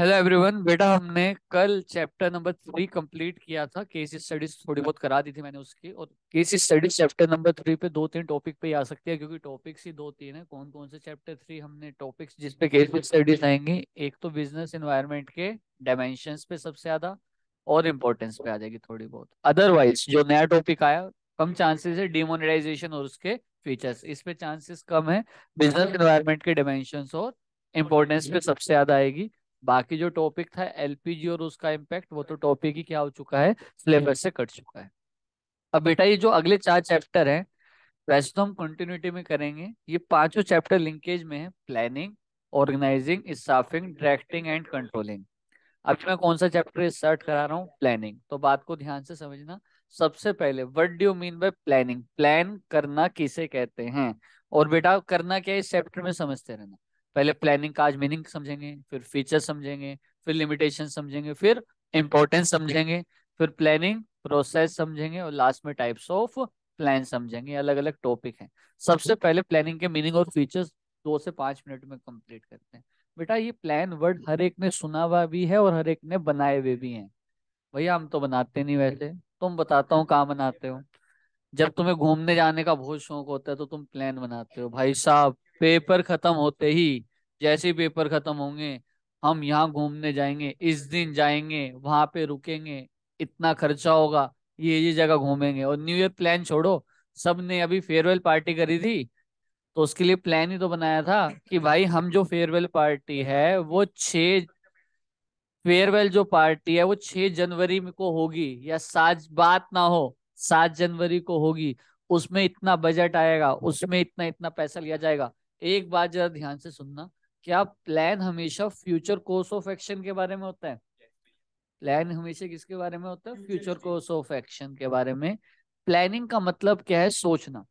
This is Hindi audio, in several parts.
हेलो एवरीवन बेटा हमने कल चैप्टर नंबर थ्री कंप्लीट किया था केस स्टडीज थोड़ी बहुत करा दी थी मैंने उसकी और case studies chapter number three पे दो तीन टॉपिक पे आ सकती है क्योंकि टॉपिक्स ही दो तीन है कौन कौन से चैप्टर थ्री हमने टॉपिक्स जिसपे केस स्टडीज आएंगी एक तो बिजनेस इन्वायरमेंट के डायमेंशन पे सबसे ज्यादा और इम्पोर्टेंस पे आ जाएगी थोड़ी बहुत अदरवाइज जो नया टॉपिक आया कम चांसेस है डिमोनिटाइजेशन और उसके फीचर्स इस पे चांसेस कम है बिजनेस इन्वायरमेंट के डायमेंशन और इम्पोर्टेंस पे सबसे ज्यादा आएगी बाकी जो टॉपिक था एलपीजी और उसका इम्पैक्ट वो तो टॉपिक ही क्या हो चुका है सिलेबस हम्म। से कट चुका है अब बेटा ये जो अगले चार चैप्टर हैं वैसे तो हम कंटिन्यूटी में करेंगे ये पांचों चैप्टर लिंकेज में है planning organising staffing directing and controlling अब मैं कौन सा चैप्टर स्टार्ट करा रहा हूँ प्लानिंग तो बात को ध्यान से समझना सबसे पहले what do you mean by planning plan करना किसे कहते हैं और बेटा करना क्या इस चैप्टर में समझते रहना पहले प्लानिंग का आज मीनिंग समझेंगे फिर फीचर समझेंगे फिर लिमिटेशन समझेंगे फिर इम्पोर्टेंस समझेंगे फिर प्लानिंग प्रोसेस समझेंगे और लास्ट में टाइप्स ऑफ प्लान समझेंगे अलग अलग टॉपिक हैं सबसे पहले प्लानिंग के मीनिंग और फीचर्स दो से पाँच मिनट में कंप्लीट करते हैं बेटा ये प्लान वर्ड हर एक ने सुना हुआ भी है और हर एक ने बनाए हुए भी हैं भैया हम तो बनाते नहीं वैसे तुम बताता हूँ कहाँ बनाते हो जब तुम्हें घूमने जाने का बहुत शौक होता है तो तुम प्लान बनाते हो भाई साहब पेपर खत्म होते ही जैसे पेपर खत्म होंगे हम यहाँ घूमने जाएंगे इस दिन जाएंगे वहां पे रुकेंगे इतना खर्चा होगा ये ये जगह घूमेंगे और न्यू ईयर प्लान छोड़ो सब ने अभी फेयरवेल पार्टी करी थी तो उसके लिए प्लान ही तो बनाया था कि भाई हम जो फेयरवेल पार्टी है वो छे फेयरवेल जो पार्टी है वो छह जनवरी को होगी या सात बात ना हो सात जनवरी को होगी उसमें इतना बजट आएगा उसमें इतना इतना पैसा लिया जाएगा एक बात जरा ध्यान से सुनना क्या प्लान हमेशा फ्यूचर कोर्स ऑफ एक्शन के बारे में होता है प्लान हमेशा किसके बारे में होता है फ्यूचर कोर्स ऑफ एक्शन के बारे में प्लानिंग का मतलब क्या है सोचना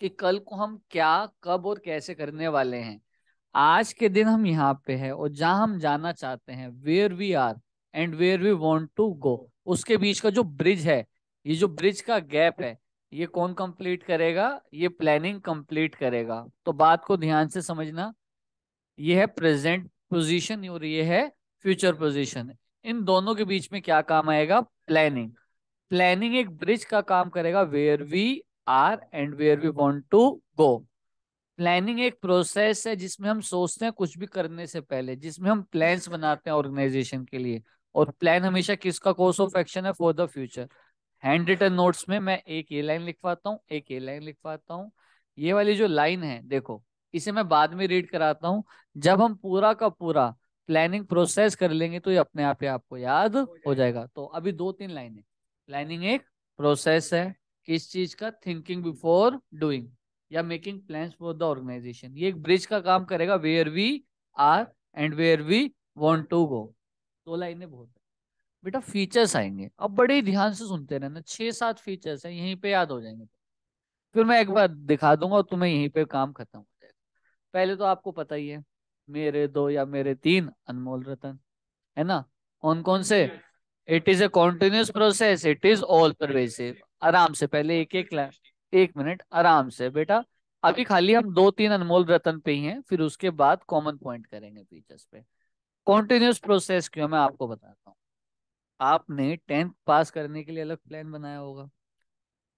कि कल को हम क्या कब और कैसे करने वाले हैं आज के दिन हम यहाँ पे हैं और जहाँ हम जाना चाहते हैं where we are and where we want to go उसके बीच का जो ब्रिज है ये जो ब्रिज का गैप है ये कौन कंप्लीट करेगा ये प्लानिंग कंप्लीट करेगा तो बात को ध्यान से समझना ये है प्रेजेंट पोजीशन और ये है फ्यूचर पोजीशन इन दोनों के बीच में क्या काम आएगा प्लानिंग प्लानिंग एक ब्रिज का काम करेगा where we are and where we want to go planning एक प्रोसेस है जिसमें हम सोचते हैं कुछ भी करने से पहले जिसमें हम प्लान्स बनाते हैं ऑर्गेनाइजेशन के लिए और प्लान हमेशा किसका कोर्स ऑफ एक्शन है for the future hand written notes में मैं एक ये लाइन लिखवाता हूँ एक ये लाइन लिखवाता हूँ ये वाली जो लाइन है देखो इसे मैं बाद में रीड कराता हूँ जब हम पूरा का पूरा प्लानिंग प्रोसेस कर लेंगे तो ये अपने आप ही आपको याद हो जाएगा तो अभी दो तीन है प्लानिंग एक प्रोसेस है किस चीज का थिंकिंग बिफोर डूइंग या making plan for the organisation ये एक ब्रिज का काम करेगा where we are and where we want to go दो लाइने बहुत बेटा फीचर्स आएंगे अब बड़े ध्यान से सुनते रहना छह सात फीचर्स हैं यहीं पे याद हो जाएंगे फिर मैं एक बार दिखा दूंगा और तुम्हें यहीं पे काम खत्म हो जाएगा पहले तो आपको पता ही है मेरे दो या मेरे तीन अनमोल रतन है ना कौन कौन से it is a continuous process it is all pervasive आराम से पहले एक एक एक मिनट आराम से बेटा अभी खाली हम दो तीन अनमोल रतन पे ही हैं फिर उसके बाद कॉमन पॉइंट करेंगे फीचर्स पे कॉन्टिन्यूस प्रोसेस क्यों मैं आपको बताता हूँ आपने टेंथ पास करने के लिए अलग प्लान बनाया होगा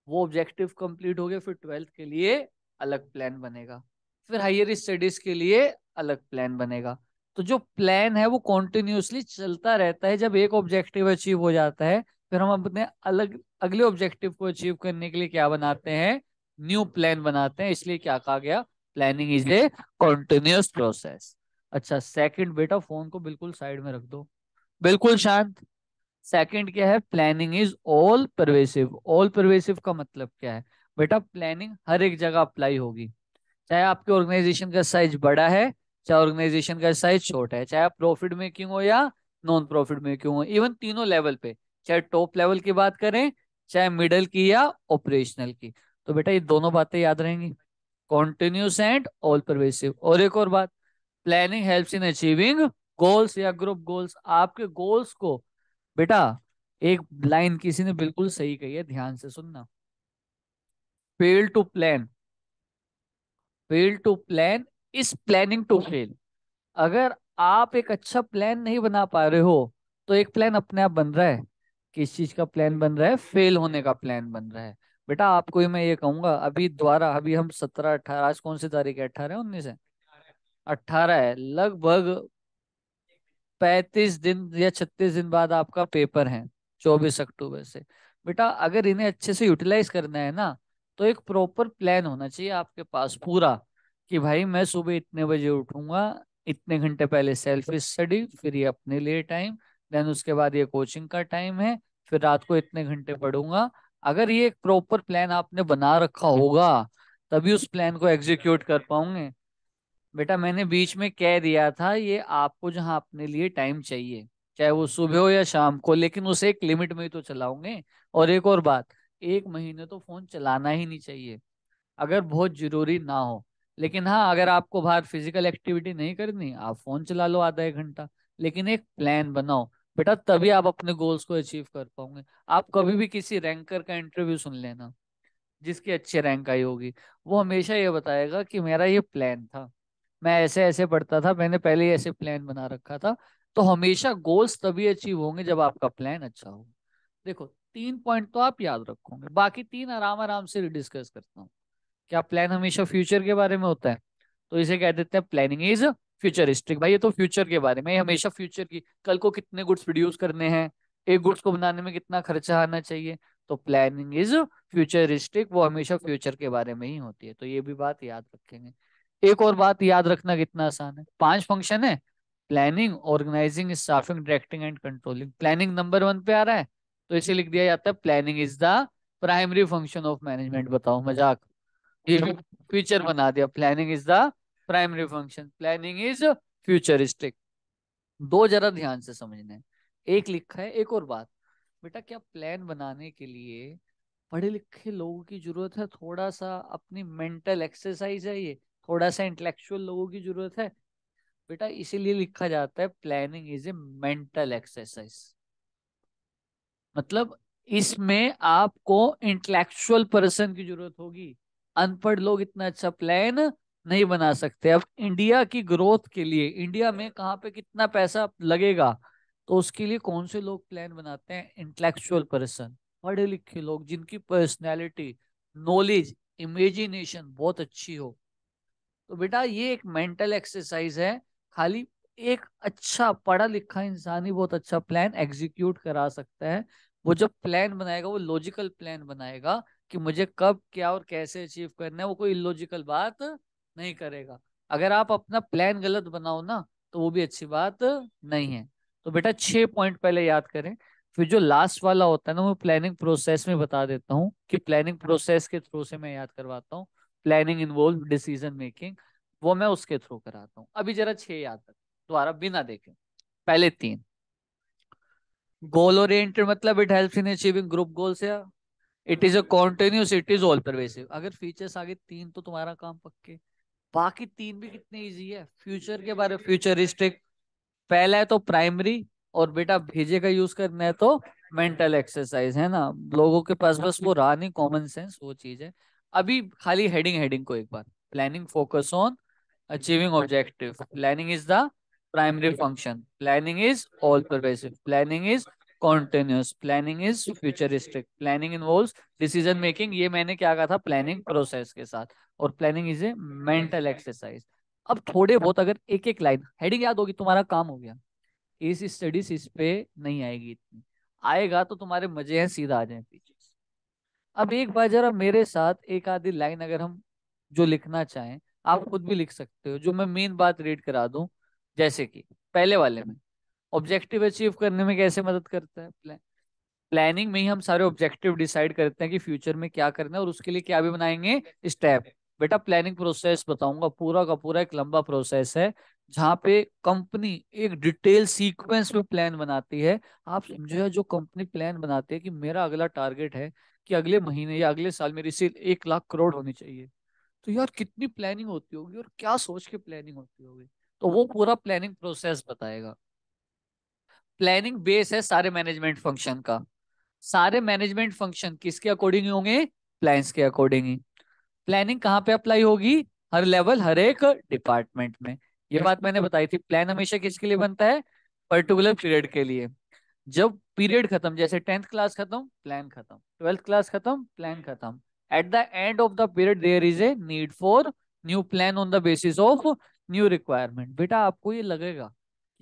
वो ऑब्जेक्टिव कंप्लीट हो गया फिर ट्वेल्थ के लिए अलग प्लान बनेगा फिर हायर स्टडीज के लिए अलग प्लान बनेगा तो जो प्लान है वो कॉन्टिन्यूसली चलता रहता है जब एक ऑब्जेक्टिव अचीव हो जाता है फिर हम अपने अलग अगले ऑब्जेक्टिव को अचीव करने के लिए क्या बनाते हैं न्यू प्लान बनाते हैं इसलिए क्या कहा गया planning is a continuous process अच्छा सेकंड बेटा फोन को बिल्कुल साइड में रख दो बिल्कुल शांत सेकंड क्या है planning is all pervasive all pervasive का मतलब क्या है बेटा प्लानिंग हर एक जगह अप्लाई होगी चाहे आपके ऑर्गेनाइजेशन का साइज बड़ा है चाहे ऑर्गेनाइजेशन का साइज छोटा है चाहे आप प्रॉफिट मेकिंग हो या नॉन प्रॉफिट मेकिंग हो इवन तीनों लेवल पे चाहे टॉप लेवल की बात करें चाहे मिडल की या ऑपरेशनल की तो बेटा ये दोनों बातें याद रहेंगी कॉन्टिन्यूस एंड ऑल परवेसिव और एक और बात planning helps in achieving goals या ग्रुप गोल्स आपके गोल्स को बेटा एक लाइन किसी ने बिल्कुल सही कही है ध्यान से सुनना fail to plan fail to plan is planning to fail अगर आप एक अच्छा प्लान नहीं बना पा रहे हो तो एक प्लान अपने आप बन रहा है किस चीज का प्लान बन रहा है फेल होने का प्लान बन रहा है बेटा आपको ही मैं ये कहूंगा अभी द्वारा अभी हम सत्रह अठारह आज कौन सी तारीख है अठारह उन्नीस है अट्ठारह है लगभग पैंतीस दिन या छत्तीस दिन बाद आपका पेपर है चौबीस अक्टूबर से बेटा अगर इन्हें अच्छे से यूटिलाइज करना है ना तो एक प्रॉपर प्लान होना चाहिए आपके पास पूरा कि भाई मैं सुबह इतने बजे उठूंगा इतने घंटे पहले सेल्फ स्टडी फिर ये अपने लिए टाइम देन उसके बाद ये कोचिंग का टाइम है फिर रात को इतने घंटे पढ़ूंगा अगर ये एक प्रॉपर प्लान आपने बना रखा होगा तभी उस प्लान को एग्जीक्यूट कर पाऊंगे बेटा मैंने बीच में कह दिया था ये आपको जहाँ अपने लिए टाइम चाहिए चाहे वो सुबह हो या शाम को लेकिन उसे एक लिमिट में ही तो चलाऊंगे और एक और बात एक महीने तो फोन चलाना ही नहीं चाहिए अगर बहुत जरूरी ना हो लेकिन हाँ अगर आपको बाहर फिजिकल एक्टिविटी नहीं करनी आप फोन चला लो आधा एक घंटा लेकिन एक प्लान बनाओ बेटा तभी आप अपने गोल्स को अचीव कर पाओगे आप कभी भी किसी रैंकर का इंटरव्यू सुन लेना जिसकी अच्छी रैंक आई होगी वो हमेशा ये बताएगा कि मेरा ये प्लान था मैं ऐसे ऐसे पढ़ता था मैंने पहले ऐसे प्लान बना रखा था तो हमेशा गोल्स तभी अचीव होंगे जब आपका प्लान अच्छा हो देखो तीन पॉइंट तो आप याद रखोगे बाकी तीन आराम आराम से डिस्कस करता हूँ क्या प्लान हमेशा फ्यूचर के बारे में होता है तो इसे कह देते हैं प्लानिंग इज फ्यूचरिस्टिक भाई ये तो फ्यूचर के बारे में हमेशा फ्यूचर की कल को कितने गुड्स प्रोड्यूस करने हैं एक गुड्स को बनाने में कितना खर्चा आना चाहिए तो प्लानिंग इज फ्यूचरिस्टिक वो हमेशा फ्यूचर के बारे में ही होती है तो ये भी बात याद रखेंगे एक और बात याद रखना कितना आसान है पांच फंक्शन है planning organising staffing directing and controlling planning number one पे आ रहा है तो इसे लिख दिया जाता है planning is the primary function of management बताओ मजाक ये फ्यूचर बना दिया planning is the primary function planning is futuristic दो जरा ध्यान से समझना है एक लिखा है एक और बात बेटा क्या प्लान बनाने के लिए पढ़े लिखे लोगों की जरूरत है थोड़ा सा अपनी मेंटल एक्सरसाइज है ये थोड़ा सा इंटेलेक्चुअल लोगों की जरूरत है बेटा इसीलिए लिखा जाता है planning is a mental exercise मतलब इसमें आपको इंटेलेक्चुअल पर्सन की जरूरत होगी अनपढ़ लोग इतना अच्छा प्लान नहीं बना सकते अब इंडिया की ग्रोथ के लिए इंडिया में कहाँ पे कितना पैसा लगेगा तो उसके लिए कौन से लोग प्लान बनाते हैं इंटेलेक्चुअल पर्सन पढ़े लिखे लोग जिनकी पर्सनैलिटी नॉलेज इमेजिनेशन बहुत अच्छी हो तो बेटा ये एक मेंटल एक्सरसाइज है खाली एक अच्छा पढ़ा लिखा इंसान ही बहुत अच्छा प्लान एग्जीक्यूट करा सकता है वो जब प्लान बनाएगा वो लॉजिकल प्लान बनाएगा कि मुझे कब क्या और कैसे अचीव करना है वो कोई इलॉजिकल बात नहीं करेगा अगर आप अपना प्लान गलत बनाओ ना तो वो भी अच्छी बात नहीं है तो बेटा छह पॉइंट पहले याद करें फिर जो लास्ट वाला होता है ना वो प्लानिंग प्रोसेस में बता देता हूँ कि प्लानिंग प्रोसेस के थ्रू से मैं याद करवाता हूँ प्लानिंग इन्वॉल्व डिसीजन मेकिंग वो मैं उसके थ्रू कराता हूँ अभी जरा छह याद रख दोबारा बिना देखे पहले तीन गोल ओरिएंटेड मतलब it helps in achieving group goals या it is a continuous it is all pervasive अगर फीचर्स आगे तीन तो तुम्हारा काम पक्के बाकी तीन भी कितने इजी है फ्यूचर के बारे में फ्यूचरिस्टिक पहला है तो प्राइमरी और बेटा भेजे का यूज करना है तो मेंटल एक्सरसाइज है ना लोगों के पास बस वो रहा नहीं कॉमन सेंस वो चीज है अभी खाली हेडिंग हेडिंग को एक बार planning focus on achieving objective planning is the primary function planning is all progressive planning is continuous planning is futuristic planning involve decision making ये मैंने क्या कहा था प्लानिंग प्रोसेस के साथ और planning is a mental exercise अब थोड़े बहुत अगर एक एक लाइन हेडिंग याद होगी तुम्हारा काम हो गया इस स्टडीज इस पे नहीं आएगी इतनी आएगा तो तुम्हारे मजे हैं सीधा आ जाए पीछे अब एक बार जरा मेरे साथ एक आधी लाइन अगर हम जो लिखना चाहें आप खुद भी लिख सकते हो जो मैं मेन बात रीड करा दूं जैसे कि पहले वाले में ऑब्जेक्टिव अचीव करने में कैसे मदद करता है प्लान प्लानिंग में ही हम सारे ऑब्जेक्टिव डिसाइड करते हैं कि फ्यूचर में क्या करना है और उसके लिए क्या भी बनाएंगे स्टेप बेटा प्लानिंग प्रोसेस बताऊंगा पूरा का पूरा एक लंबा प्रोसेस है जहाँ पे कंपनी एक डिटेल सीक्वेंस में प्लान बनाती है आप समझो जो कंपनी प्लान बनाती है कि मेरा अगला टारगेट है कि अगले महीने या अगले साल मेरी सेल एक लाख करोड़ होनी चाहिए तो यार कितनी प्लानिंग होती होगी और क्या सोच के प्लानिंग होती होगी तो वो पूरा प्लानिंग प्रोसेस बताएगा प्लानिंग बेस है सारे मैनेजमेंट फंक्शन का सारे मैनेजमेंट फंक्शन किसके अकॉर्डिंग होंगे प्लान्स के अकॉर्डिंग ही प्लानिंग कहाँ पे अप्लाई होगी हर लेवल हर एक डिपार्टमेंट में ये बात मैंने बताई थी प्लान हमेशा किसके लिए बनता है पर्टिकुलर पीरियड के लिए जब पीरियड खत्म जैसे टेंथ क्लास खत्म प्लान खत्म ट्वेल्थ क्लास खत्म प्लान खत्म at the end of the period there is a need for new plan on the basis of new requirement बेटा आपको ये लगेगा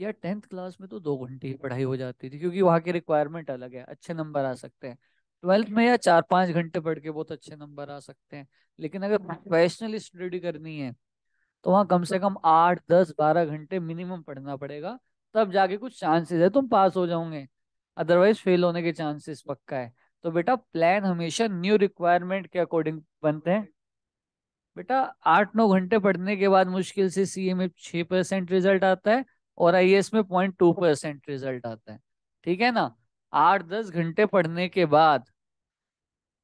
यार टेंथ क्लास में तो दो घंटे ही पढ़ाई हो जाती थी क्योंकि वहाँ की रिक्वायरमेंट अलग है अच्छे नंबर आ सकते हैं ट्वेल्थ में या चार पाँच घंटे पढ़ के बहुत अच्छे नंबर आ सकते हैं लेकिन अगर प्रोफेशनल स्टडी करनी है तो वहाँ कम से कम आठ दस बारह घंटे मिनिमम पढ़ना पड़ेगा तब जाके कुछ चांसेस है तुम पास हो जाओगे अदरवाइज फेल होने के चांसेस पक्का है तो बेटा प्लान हमेशा न्यू रिक्वायरमेंट के अकॉर्डिंग बनते हैं बेटा आठ नौ घंटे पढ़ने के बाद मुश्किल से सी ए में छः परसेंट रिजल्ट आता है और आई एस में पॉइंट टू परसेंट रिजल्ट आता है ठीक है ना आठ दस घंटे पढ़ने के बाद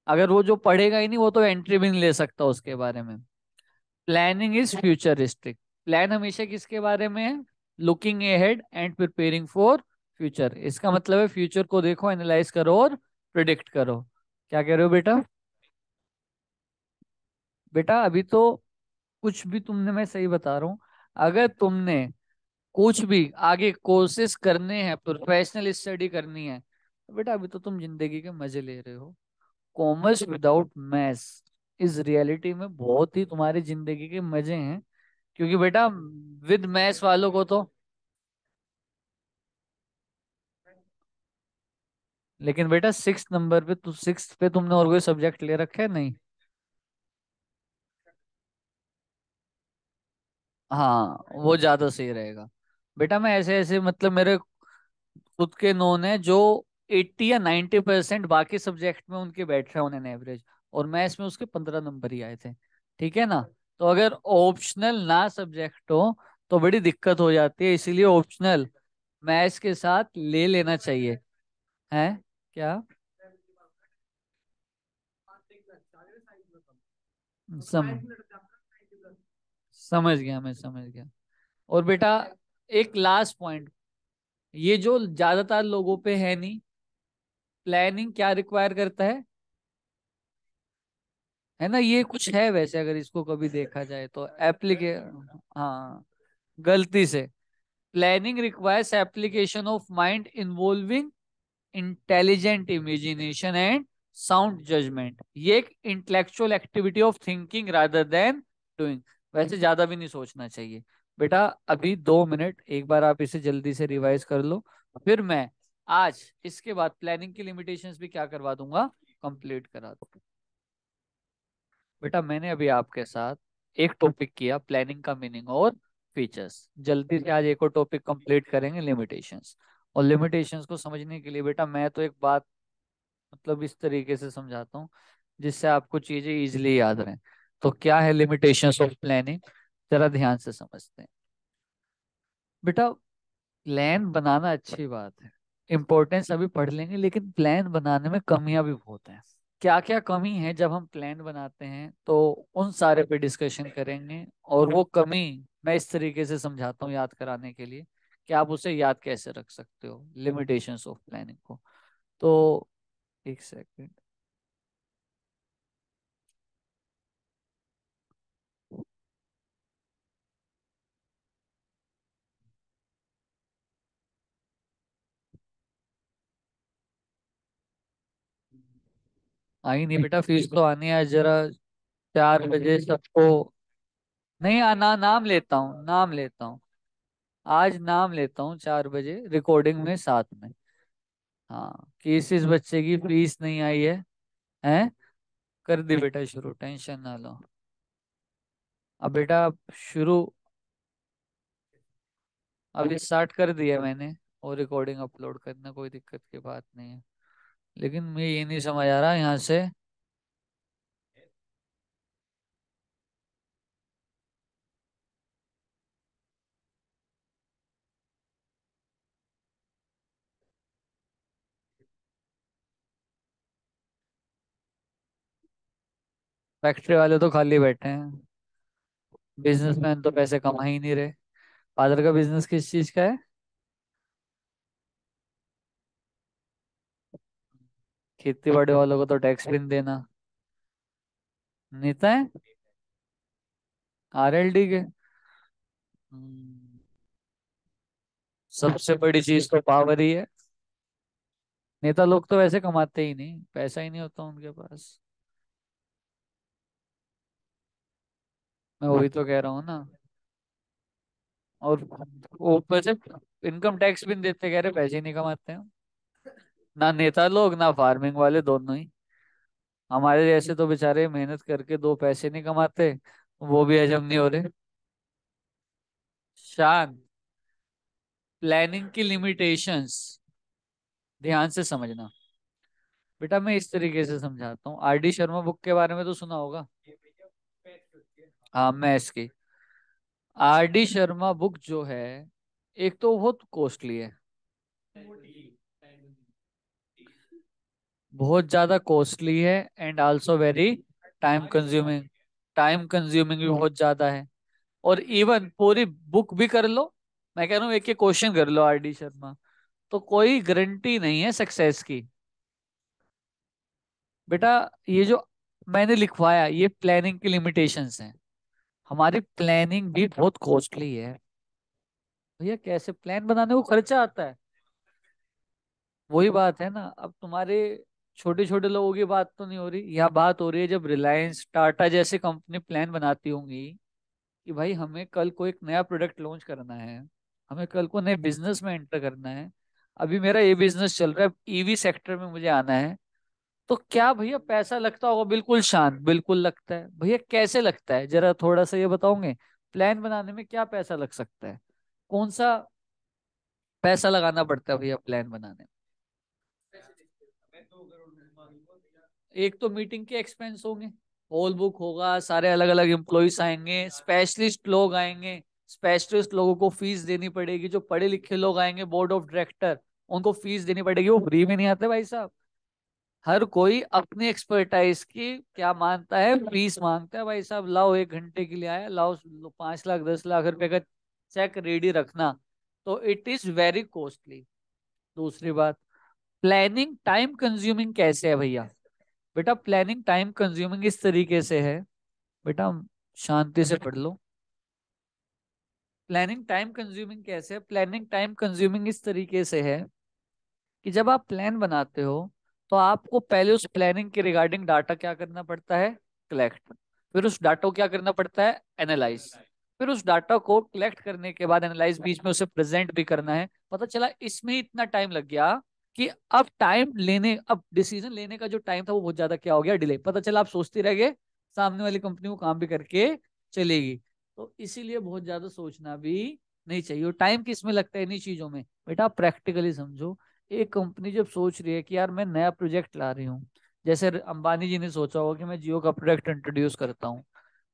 अगर वो जो पढ़ेगा ही नहीं वो तो एंट्री भी नहीं ले सकता उसके बारे में प्लानिंग इज फ्यूचरिस्टिक प्लान हमेशा किसके बारे में है looking ahead and preparing for future इसका मतलब है फ्यूचर को देखो एनालाइज करो और प्रिडिक्ट करो क्या कह रहे हो बेटा बेटा अभी तो कुछ भी तुमने मैं सही बता रहा हूँ अगर तुमने कुछ भी आगे कोर्सेस करने हैं प्रोफेशनल स्टडी करनी है बेटा अभी तो तुम जिंदगी के मजे ले रहे हो हम्म। कॉमर्स विदाउट मैथ्स इस रियलिटी में बहुत ही तुम्हारी जिंदगी के मजे हैं क्योंकि बेटा विद मैथ्स वालों को तो लेकिन बेटा सिक्स नंबर पे तू सिक्स पे तुमने और कोई सब्जेक्ट ले रखे है नहीं हाँ वो ज्यादा सही रहेगा बेटा मैं ऐसे ऐसे मतलब मेरे खुद के नोन है जो एट्टी या नाइन्टी परसेंट बाकी सब्जेक्ट में उनके बैठ रहे होने एवरेज और मैथ्स में उसके पंद्रह नंबर ही आए थे ठीक है ना तो अगर ऑप्शनल ना सब्जेक्ट हो तो बड़ी दिक्कत हो जाती है इसीलिए ऑप्शनल मैथ्स के साथ ले लेना चाहिए है क्या सम... समझ गया मैं समझ गया और बेटा एक लास्ट पॉइंट ये जो ज्यादातर लोगों पे है नहीं प्लानिंग क्या रिक्वायर करता है है ना ये कुछ है वैसे अगर इसको कभी देखा जाए तो एप्लीके हाँ गलती से planning requires application of mind involving intelligent imagination and sound judgement ये एक intellectual activity of thinking rather than doing वैसे ज्यादा भी नहीं सोचना चाहिए बेटा अभी दो मिनट एक बार आप इसे जल्दी से रिवाइज कर लो फिर मैं आज इसके बाद प्लानिंग की लिमिटेशंस भी क्या करवा दूंगा कंप्लीट करा दूंगा बेटा मैंने अभी आपके साथ एक टॉपिक किया प्लानिंग का मीनिंग और फीचर्स जल्दी से आज एक और टॉपिक कंप्लीट करेंगे लिमिटेशंस और लिमिटेशंस को समझने के लिए बेटा मैं तो एक बात मतलब इस तरीके से समझाता हूँ जिससे आपको चीजें ईजिली याद रहें तो क्या है लिमिटेशंस ऑफ प्लानिंग जरा ध्यान से समझते हैं बेटा प्लान बनाना अच्छी बात है इम्पोर्टेंस अभी पढ़ लेंगे लेकिन प्लान बनाने में कमियां भी बहुत हैं क्या क्या कमी है जब हम प्लान बनाते हैं तो उन सारे पे डिस्कशन करेंगे और वो कमी मैं इस तरीके से समझाता हूँ याद कराने के लिए कि आप उसे याद कैसे रख सकते हो लिमिटेशंस ऑफ प्लानिंग को तो एक सेकंड आई नहीं बेटा फीस तो आनी है जरा चार बजे सबको नहीं आ, ना नाम लेता हूँ नाम लेता हूँ आज नाम लेता हूँ चार बजे रिकॉर्डिंग में साथ में हाँ कि इस इस बच्चे की फीस नहीं आई है हैं कर दी बेटा शुरू टेंशन ना लो अब बेटा अब शुरू अभी स्टार्ट कर दिया मैंने और रिकॉर्डिंग अपलोड करना कोई दिक्कत की बात नहीं है लेकिन मैं ये नहीं समझ आ रहा यहाँ से फैक्ट्री वाले तो खाली बैठे हैं बिजनेसमैन तो पैसे कमा ही नहीं रहे फादर का बिजनेस किस चीज का है खेती बाड़ी वालों को तो टैक्स भी नहीं देना नेता है आरएलडी के हम्म। सबसे बड़ी चीज तो पावर ही है नेता लोग तो वैसे कमाते ही नहीं पैसा ही नहीं होता उनके पास मैं वही तो कह रहा हूं ना और वो वैसे इनकम टैक्स भी नहीं देते कह रहे पैसे नहीं कमाते हैं ना नेता लोग ना फार्मिंग वाले दोनों ही हमारे जैसे तो बेचारे मेहनत करके दो पैसे नहीं कमाते वो भी हजम नहीं हो रहे शान प्लानिंग की लिमिटेशंस ध्यान से समझना बेटा मैं इस तरीके से समझाता हूँ आर डी शर्मा बुक के बारे में तो सुना होगा हाँ मैं इसकी आर डी शर्मा बुक जो है एक तो बहुत कॉस्टली है बहुत ज्यादा कॉस्टली है and also very time consuming time consuming भी बहुत ज्यादा है और इवन पूरी बुक भी कर लो मैं कह रहा हूँ एक एक क्वेश्चन कर लो आर डी शर्मा तो कोई गारंटी नहीं है सक्सेस की बेटा ये जो मैंने लिखवाया ये प्लानिंग की लिमिटेशंस हैं हमारी प्लानिंग भी बहुत कॉस्टली है भैया कैसे प्लान बनाने को खर्चा आता है वही बात है ना अब तुम्हारे छोटे छोटे लोगों की बात तो नहीं हो रही यहाँ बात हो रही है जब रिलायंस टाटा जैसे कंपनी प्लान बनाती होंगी कि भाई हमें कल को एक नया प्रोडक्ट लॉन्च करना है हमें कल को नए बिजनेस में एंटर करना है अभी मेरा ये बिजनेस चल रहा है ईवी सेक्टर e में मुझे आना है तो क्या भैया पैसा लगता होगा बिल्कुल शांत बिल्कुल लगता है भैया कैसे लगता है जरा थोड़ा सा ये बताओगे प्लान बनाने में क्या पैसा लग सकता है कौन सा पैसा लगाना पड़ता है भैया प्लान बनाने में एक तो मीटिंग के एक्सपेंस होंगे होल बुक होगा सारे अलग अलग एम्प्लॉयज आएंगे स्पेशलिस्ट लोग आएंगे स्पेशलिस्ट लोगों को फीस देनी पड़ेगी जो पढ़े लिखे लोग आएंगे बोर्ड ऑफ डायरेक्टर उनको फीस देनी पड़ेगी वो फ्री में नहीं आते भाई साहब हर कोई अपनी एक्सपर्टाइज की क्या मानता है फीस मांगता है भाई साहब लाओ एक घंटे के लिए आया लाओ पांच लाख दस लाख रुपए का चेक रेडी रखना तो इट इज वेरी कॉस्टली दूसरी बात प्लानिंग टाइम कंज्यूमिंग कैसे है भैया बेटा प्लानिंग टाइम कंज्यूमिंग इस तरीके से है बेटा शांति से पढ़ लो प्लानिंग टाइम कंज्यूमिंग कैसे है प्लानिंग टाइम कंज्यूमिंग इस तरीके से है कि जब आप प्लान बनाते हो तो आपको पहले उस प्लानिंग के रिगार्डिंग डाटा क्या करना पड़ता है कलेक्ट फिर उस डाटा को क्या करना पड़ता है एनालाइज फिर उस डाटा को कलेक्ट करने के बाद एनालाइज बीच में उसे प्रेजेंट भी करना है पता चला इसमें इतना टाइम लग गया कि अब टाइम लेने अब डिसीजन लेने का जो टाइम था वो बहुत ज्यादा क्या हो गया डिले पता चला आप सोचते रह गए सामने वाली कंपनी को काम भी करके चलेगी तो इसीलिए बहुत ज्यादा सोचना भी नहीं चाहिए टाइम किस में लगता है इन्हीं चीजों में बेटा प्रैक्टिकली समझो एक कंपनी जब सोच रही है कि यार मैं नया प्रोजेक्ट ला रही हूँ जैसे अंबानी जी ने सोचा होगा कि मैं जियो का प्रोजेक्ट इंट्रोड्यूस करता हूँ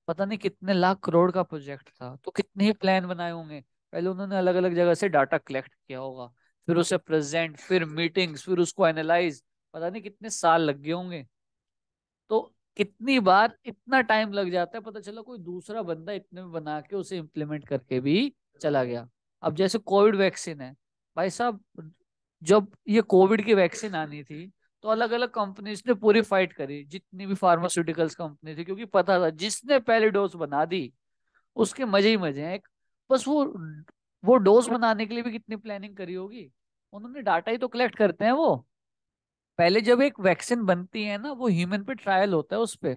पता नहीं कितने लाख करोड़ का प्रोजेक्ट था तो कितने ही प्लान बनाए होंगे पहले उन्होंने अलग अलग जगह से डाटा कलेक्ट किया होगा फिर उसे प्रेजेंट फिर मीटिंग्स फिर उसको एनालाइज पता नहीं कितने साल लग गए होंगे तो कितनी बार इतना टाइम लग जाता है पता चला कोई दूसरा बंदा इतने में बना के उसे इम्प्लीमेंट करके भी चला गया अब जैसे कोविड वैक्सीन है भाई साहब जब ये कोविड की वैक्सीन आनी थी तो अलग अलग कंपनीज ने पूरी फाइट करी जितनी भी फार्मास्यूटिकल्स कंपनी थी क्योंकि पता था जिसने पहले डोज बना दी उसके मजे ही मजे हैं बस वो वो डोज बनाने के लिए भी कितनी प्लानिंग करी होगी उन्होंने डाटा ही तो कलेक्ट करते हैं वो पहले जब एक वैक्सीन बनती है ना वो ह्यूमन पे ट्रायल होता है उस पर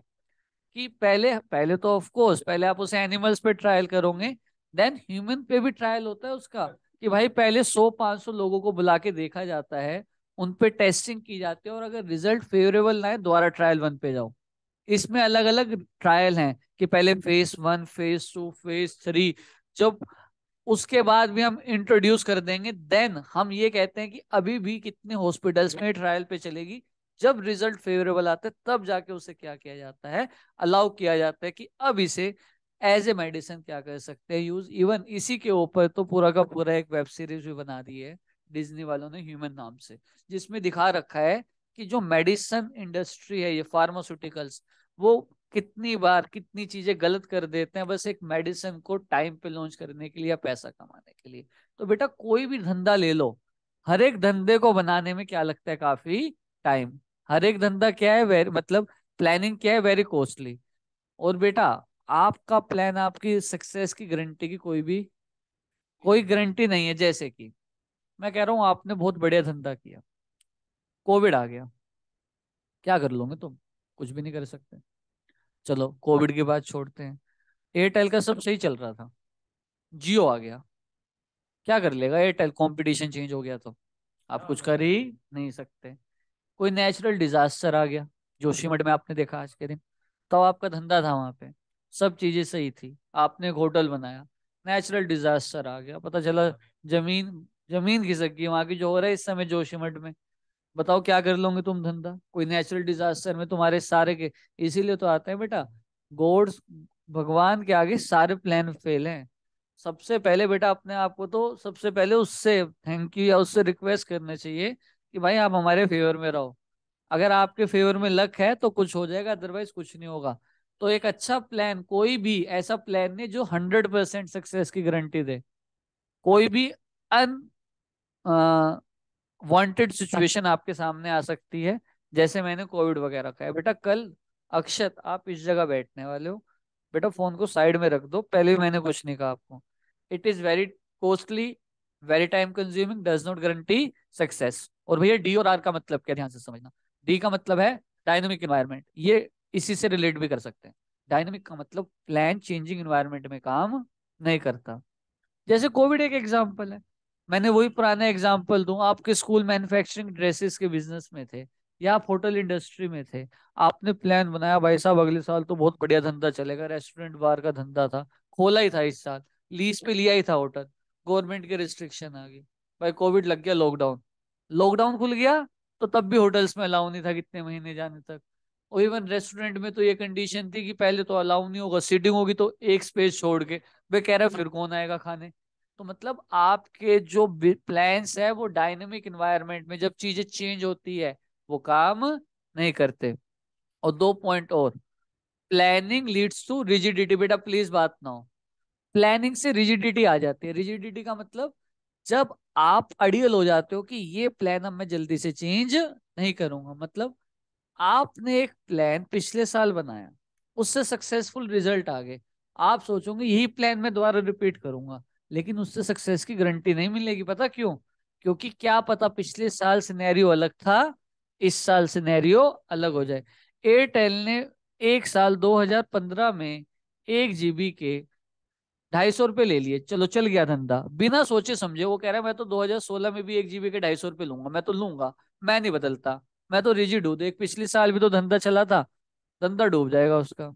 कि पहले पहले तो ऑफ कोर्स पहले आप उसे एनिमल्स पे ट्रायल करोगे देन ह्यूमन पे भी ट्रायल होता है उसका कि भाई पहले सौ पांच सौ लोगों को बुला के देखा जाता है उन पे टेस्टिंग की जाती है और अगर रिजल्ट फेवरेबल ना है दोबारा ट्रायल वन पे जाओ इसमें अलग अलग ट्रायल हैं कि पहले phase one phase two phase three जब उसके बाद भी हम इंट्रोड्यूस कर देंगे देन हम ये कहते हैं कि अभी भी कितने हॉस्पिटल्स में ट्रायल पे चलेगी जब रिजल्ट फेवरेबल आते तब जाके उसे क्या किया जाता है अलाउ किया जाता है कि अब इसे एज ए मेडिसिन क्या कर सकते हैं यूज इवन इसी के ऊपर तो पूरा का पूरा एक वेब सीरीज भी बना दी है डिज्नी वालों ने ह्यूमन नाम से जिसमें दिखा रखा है कि जो मेडिसिन इंडस्ट्री है ये फार्मास्यूटिकल्स वो कितनी बार कितनी चीजें गलत कर देते हैं बस एक मेडिसिन को टाइम पे लॉन्च करने के लिए या पैसा कमाने के लिए तो बेटा कोई भी धंधा ले लो हर एक धंधे को बनाने में क्या लगता है काफी टाइम हर एक धंधा क्या है वेरी मतलब प्लानिंग क्या है वेरी कॉस्टली और बेटा आपका प्लान आपकी सक्सेस की गारंटी की कोई भी कोई गारंटी नहीं है जैसे कि मैं कह रहा हूँ आपने बहुत बढ़िया धंधा किया कोविड आ गया क्या कर लोगे तुम कुछ भी नहीं कर सकते चलो कोविड के बाद छोड़ते हैं एयरटेल का सब सही चल रहा था जियो आ गया क्या कर लेगा एयरटेल कंपटीशन चेंज हो गया तो आप कुछ कर ही नहीं सकते कोई नेचुरल डिजास्टर आ गया जोशीमठ में आपने देखा आज के दिन तो आपका धंधा था वहां पे सब चीजें सही थी आपने एक होटल बनाया नेचुरल डिजास्टर आ गया पता चला हाँ। जमीन जमीन घिसक गई वहां की जो हो रहा है इस समय जोशीमठ में बताओ क्या कर लोगे तुम धंधा कोई नेचुरल डिजास्टर में तुम्हारे सारे के इसीलिए तो आते हैं बेटा गॉड भगवान के आगे सारे प्लान फेल हैं सबसे पहले बेटा अपने आप को तो सबसे पहले उससे थैंक यू या उससे रिक्वेस्ट करना चाहिए कि भाई आप हमारे फेवर में रहो अगर आपके फेवर में लक है तो कुछ हो जाएगा अदरवाइज कुछ नहीं होगा तो एक अच्छा प्लान कोई भी ऐसा प्लान नहीं जो हंड्रेड परसेंट सक्सेस की गारंटी दे कोई भी अन वांटेड सिचुएशन अच्छा। आपके सामने आ सकती है जैसे मैंने कोविड वगैरह कहा बेटा कल अक्षत आप इस जगह बैठने वाले हो बेटा फोन को साइड में रख दो पहले भी मैंने कुछ नहीं कहा आपको it is very costly very time consuming does not guarantee success और भैया डी और आर का मतलब क्या ध्यान से समझना डी का मतलब है डायनेमिक इन्वायरमेंट ये इसी से रिलेट भी कर सकते हैं डायनेमिक का मतलब प्लान चेंजिंग इन्वायरमेंट में काम नहीं करता जैसे कोविड एक एग्जाम्पल है मैंने वही पुराना एग्जाम्पल दू आपके स्कूल मैन्युफैक्चरिंग ड्रेसेस के बिजनेस में थे या आप होटल इंडस्ट्री में थे आपने प्लान बनाया भाई साहब अगले साल तो बहुत बढ़िया धंधा चलेगा रेस्टोरेंट बार का धंधा था खोला ही था इस साल लीज पे लिया ही था होटल गवर्नमेंट के रिस्ट्रिक्शन आ गई भाई कोविड लग गया लॉकडाउन लॉकडाउन खुल गया तो तब भी होटल्स में अलाउ नहीं था कितने महीने जाने तक और इवन रेस्टोरेंट में तो ये कंडीशन थी कि पहले तो अलाउ नहीं होगा सीटिंग होगी तो एक स्पेस छोड़ के भाई कह रहे फिर कौन आएगा खाने तो मतलब आपके जो प्लान्स है वो डायनेमिक इन्वायरमेंट में जब चीजें चेंज होती है वो काम नहीं करते और दो पॉइंट और प्लानिंग लीड्स टू रिजिडिटी बेटा प्लीज बात ना हो प्लानिंग से रिजिडिटी आ जाती है रिजिडिटी का मतलब जब आप अड़ियल हो जाते हो कि ये प्लान अब मैं जल्दी से चेंज नहीं करूंगा मतलब आपने एक प्लान पिछले साल बनाया उससे सक्सेसफुल रिजल्ट आ गए आप सोचोगे यही प्लान मैं दोबारा रिपीट करूंगा लेकिन उससे सक्सेस की गारंटी नहीं मिलेगी पता क्यों क्योंकि क्या पता पिछले साल सिनेरियो अलग था इस साल सिनेरियो अलग हो जाए एयरटेल ने एक साल 2015 में एक जीबी के ढाई सौ रुपये ले लिए चलो चल गया धंधा बिना सोचे समझे वो कह रहा है मैं तो 2016 में भी एक जीबी के ढाई सौ रुपये लूंगा मैं तो लूंगा मैं नहीं बदलता मैं तो रिजिड हूँ देख पिछले साल भी तो धंधा चला था धंधा डूब जाएगा उसका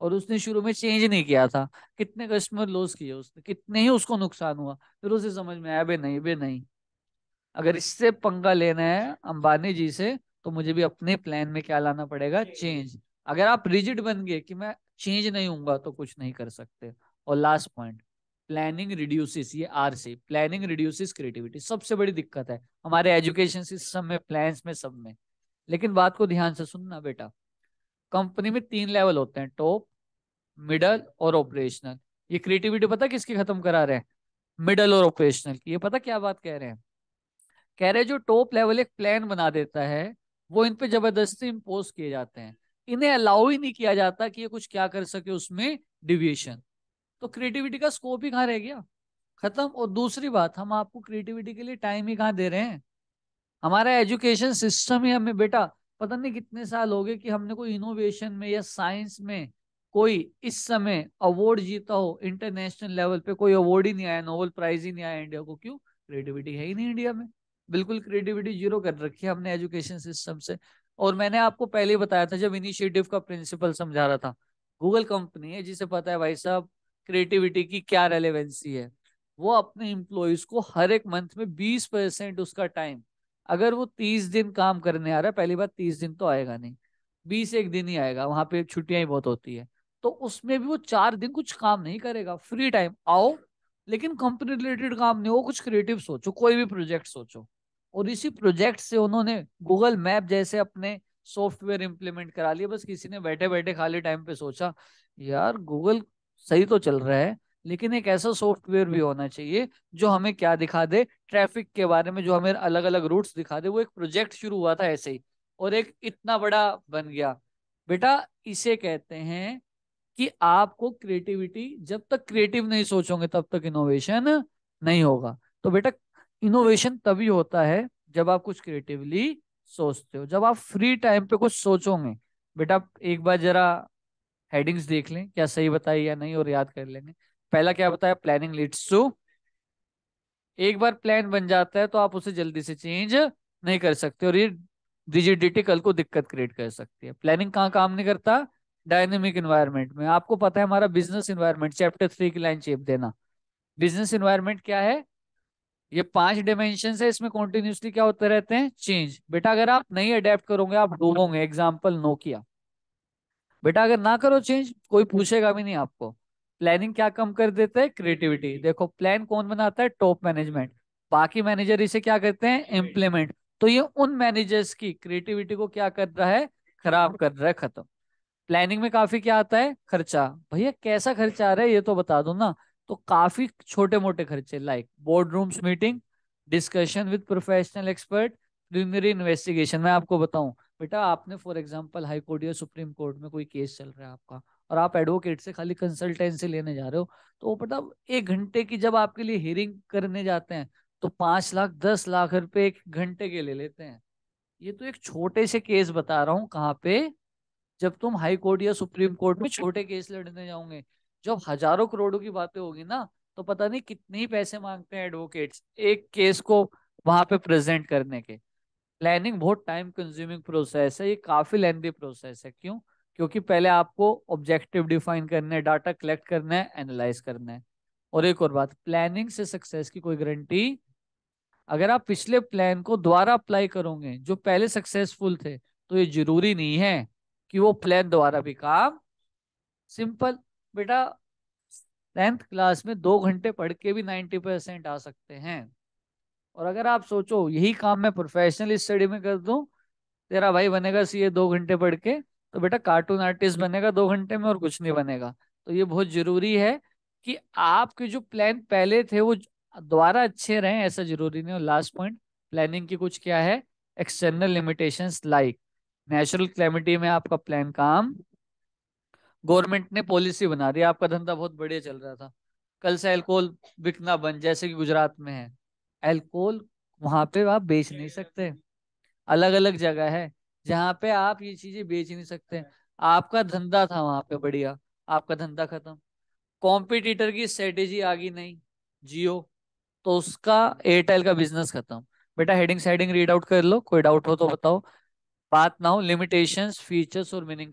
और उसने शुरू में चेंज नहीं किया था कितने कस्टमर लॉस किए उसने कितने ही उसको नुकसान हुआ फिर उसे समझ में आया बे नहीं बे नहीं अगर इससे पंगा लेना है अंबानी जी से तो मुझे भी अपने प्लान में क्या लाना पड़ेगा चेंज अगर आप रिजिड बन गए कि मैं चेंज नहीं हूंगा तो कुछ नहीं कर सकते और लास्ट पॉइंट प्लानिंग रिड्यूसेस ये आर से प्लानिंग रिड्यूसेस क्रिएटिविटी सबसे बड़ी दिक्कत है हमारे एजुकेशन सिस्टम में प्लान में सब में लेकिन बात को ध्यान से सुनना बेटा कंपनी में तीन लेवल होते हैं टॉप मिडल और ऑपरेशनल ये क्रिएटिविटी पता किसकी खत्म करा रहे हैं मिडल और ऑपरेशनल की ये पता क्या बात कह रहे हैं कह रहे जो टॉप लेवल एक प्लान बना देता है वो इन पे जबरदस्ती इम्पोज किए जाते हैं इन्हें अलाउ ही नहीं किया जाता कि ये कुछ क्या कर सके उसमें डिविएशन तो क्रिएटिविटी का स्कोप ही कहाँ रह गया खत्म और दूसरी बात हम आपको क्रिएटिविटी के लिए टाइम ही कहाँ दे रहे हैं हमारा एजुकेशन सिस्टम ही हमें बेटा पता नहीं कितने साल हो गए कि हमने कोई इनोवेशन में या साइंस में कोई इस समय अवार्ड जीता हो इंटरनेशनल लेवल पे कोई अवार्ड ही नहीं आया नोबेल प्राइज ही नहीं आया इंडिया को क्यों क्रिएटिविटी है ही नहीं इंडिया में बिल्कुल क्रिएटिविटी जीरो कर रखी है हमने एजुकेशन सिस्टम से और मैंने आपको पहले बताया था जब इनिशिएटिव का प्रिंसिपल समझा रहा था गूगल कंपनी है जिसे पता है भाई साहब क्रिएटिविटी की क्या रेलिवेंसी है वो अपने इम्प्लॉयज को हर एक मंथ में बीस परसेंट उसका टाइम अगर वो तीस दिन काम करने आ रहा है पहली बार तीस दिन तो आएगा नहीं बीस एक दिन ही आएगा वहां पे छुट्टियां ही बहुत होती है तो उसमें भी वो चार दिन कुछ काम नहीं करेगा फ्री टाइम आओ लेकिन कंपनी रिलेटेड काम नहीं हो कुछ क्रिएटिव सोचो कोई भी प्रोजेक्ट सोचो और इसी प्रोजेक्ट से उन्होंने गूगल मैप जैसे अपने सॉफ्टवेयर इम्प्लीमेंट करा लिया बस किसी ने बैठे बैठे खाली टाइम पे सोचा यार गूगल सही तो चल रहा है लेकिन एक ऐसा सॉफ्टवेयर भी होना चाहिए जो हमें क्या दिखा दे ट्रैफिक के बारे में जो हमें अलग अलग रूट्स दिखा दे वो एक प्रोजेक्ट शुरू हुआ था ऐसे ही और एक इतना बड़ा बन गया बेटा इसे कहते हैं कि आपको क्रिएटिविटी जब तक क्रिएटिव नहीं सोचोगे तब तक इनोवेशन नहीं होगा तो बेटा इनोवेशन तभी होता है जब आप कुछ क्रिएटिवली सोचते हो जब आप फ्री टाइम पे कुछ सोचोगे बेटा एक बार जरा हेडिंग्स देख लें क्या सही बताई या नहीं और याद कर लेंगे पहला क्या बताया प्लानिंग लीड्स टू एक बार प्लान बन जाता है तो आप उसे जल्दी से चेंज नहीं कर सकते और ये रिजिडिटी कल को दिक्कत क्रिएट कर सकती है प्लानिंग कहाँ काम नहीं करता डायनेमिक इन्वायरमेंट में आपको पता है हमारा बिजनेस इन्वायरमेंट चैप्टर थ्री की लाइन चेप देना बिजनेस इन्वायरमेंट क्या है ये पांच डायमेंशन है इसमें कॉन्टिन्यूसली क्या होते रहते हैं चेंज बेटा अगर आप नहीं अडेप्ट करोगे आप डूबोगे एग्जाम्पल नोकिया बेटा अगर ना करो चेंज कोई पूछेगा भी नहीं आपको प्लानिंग क्या कम कर देते हैं क्रिएटिविटी देखो प्लान कौन बनाता है टॉप मैनेजमेंट बाकी मैनेजर इसे क्या करते हैं इम्प्लीमेंट तो ये उन मैनेजर्स की क्रिएटिविटी को क्या कर रहा है खराब कर रहा है खत्म प्लानिंग में काफी क्या आता है खर्चा भैया कैसा खर्चा आ रहा है ये तो बता दो ना तो काफी छोटे मोटे खर्चे like board rooms meeting discussion with professional expert preliminary investigation मैं आपको बताऊं बेटा आपने फॉर एग्जांपल हाई कोर्ट या सुप्रीम कोर्ट में कोई केस चल रहा है आपका और आप एडवोकेट से खाली कंसल्टेंसी लेने जा रहे हो तो वो पता एक घंटे की जब आपके लिए हियरिंग करने जाते हैं तो पांच लाख दस लाख रुपए एक घंटे के ले लेते हैं ये तो एक छोटे से केस बता रहा हूँ कहाँ पे जब तुम हाई कोर्ट या सुप्रीम कोर्ट में छोटे केस लड़ने जाओगे जब हजारों करोड़ों की बातें होगी ना तो पता नहीं कितने पैसे मांगते हैं एडवोकेट्स एक केस को वहां पे प्रेजेंट करने के प्लानिंग बहुत टाइम कंज्यूमिंग प्रोसेस है ये काफी लेंदी प्रोसेस है क्यों क्योंकि पहले आपको ऑब्जेक्टिव डिफाइन करना है डाटा कलेक्ट करना है एनालाइज करना है और एक और बात प्लानिंग से सक्सेस की कोई गारंटी अगर आप पिछले प्लान को दोबारा अप्लाई करोगे जो पहले सक्सेसफुल थे तो ये जरूरी नहीं है कि वो प्लान द्वारा भी काम सिंपल बेटा टेंथ क्लास में दो घंटे पढ़ के भी नाइन्टी परसेंट आ सकते हैं और अगर आप सोचो यही काम मैं प्रोफेशनल स्टडी में कर दूं तेरा भाई बनेगा सीए दो घंटे पढ़ के तो बेटा कार्टून आर्टिस्ट बनेगा दो घंटे में और कुछ नहीं बनेगा तो ये बहुत जरूरी है कि आपके जो प्लान पहले थे वो द्वारा अच्छे रहें ऐसा जरूरी नहीं और लास्ट पॉइंट प्लानिंग की कुछ क्या है external limitations like natural calamity में आपका प्लान काम गवर्नमेंट ने पॉलिसी बना दी आपका धंधा बहुत बढ़िया चल रहा था कल से अल्कोहल बिकना बंद जैसे कि गुजरात में है अल्कोहल वहां पे आप बेच नहीं सकते अलग अलग जगह है जहाँ पे आप ये चीजें बेच नहीं सकते आपका धंधा था वहां पे बढ़िया आपका धंधा खत्म कॉम्पिटिटर की स्ट्रेटेजी आ गई नहीं जियो तो उसका एयरटेल का बिजनेस खत्म बेटा हेडिंग साइडिंग रीड आउट कर लो कोई डाउट हो तो बताओ बात ना हो लिमिटेशंस फीचर्स और मीनिंग